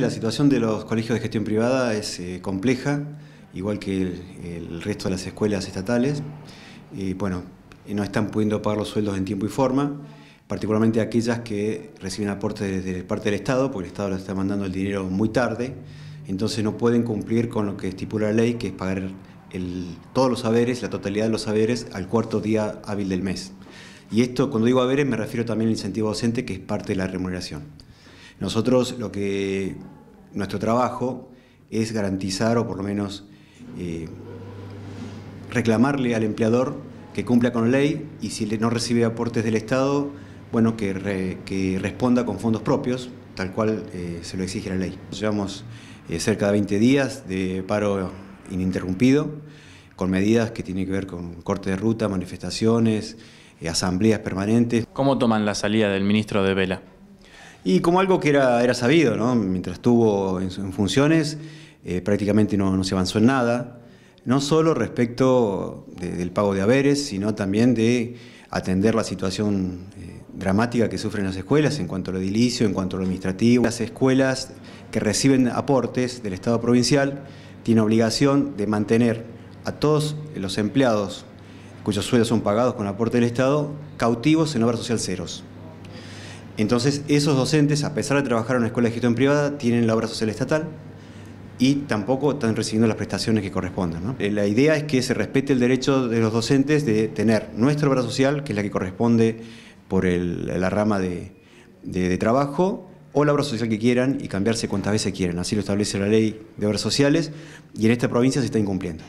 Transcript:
La situación de los colegios de gestión privada es eh, compleja, igual que el, resto de las escuelas estatales. Y bueno, eh, no están pudiendo pagar los sueldos en tiempo y forma, particularmente aquellas que reciben aportes desde parte del Estado, porque el Estado les está mandando el dinero muy tarde, entonces no pueden cumplir con lo que estipula la ley, que es pagar todos los haberes, la totalidad de los haberes, al cuarto día hábil del mes. Y esto, cuando digo haberes, me refiero también al incentivo docente, que es parte de la remuneración. Nosotros lo que nuestro trabajo es garantizar o por lo menos eh, reclamarle al empleador que cumpla con la ley y si no recibe aportes del Estado, bueno, que, responda con fondos propios, tal cual eh, se lo exige la ley. Llevamos eh, cerca de 20 días de paro ininterrumpido, con medidas que tienen que ver con corte de ruta, manifestaciones, asambleas permanentes. ¿Cómo toman la salida del ministro de Vela? Y como algo que era, era sabido, ¿no? mientras estuvo en, funciones, eh, prácticamente no, se avanzó en nada, no solo respecto del pago de haberes, sino también de atender la situación eh, dramática que sufren las escuelas en cuanto al lo edilicio, en cuanto a lo administrativo. Las escuelas que reciben aportes del Estado provincial tienen obligación de mantener a todos los empleados cuyos sueldos son pagados con aporte del Estado cautivos en obras social ceros. Entonces, esos docentes, a pesar de trabajar en una escuela de gestión privada, tienen la obra social estatal y tampoco están recibiendo las prestaciones que correspondan. Eh, la idea es que se respete el derecho de los docentes de tener nuestra obra social, que es la que corresponde por la rama de, de trabajo, o la obra social que quieran y cambiarse cuantas veces quieran. Así lo establece la ley de obras sociales y en esta provincia se está incumpliendo.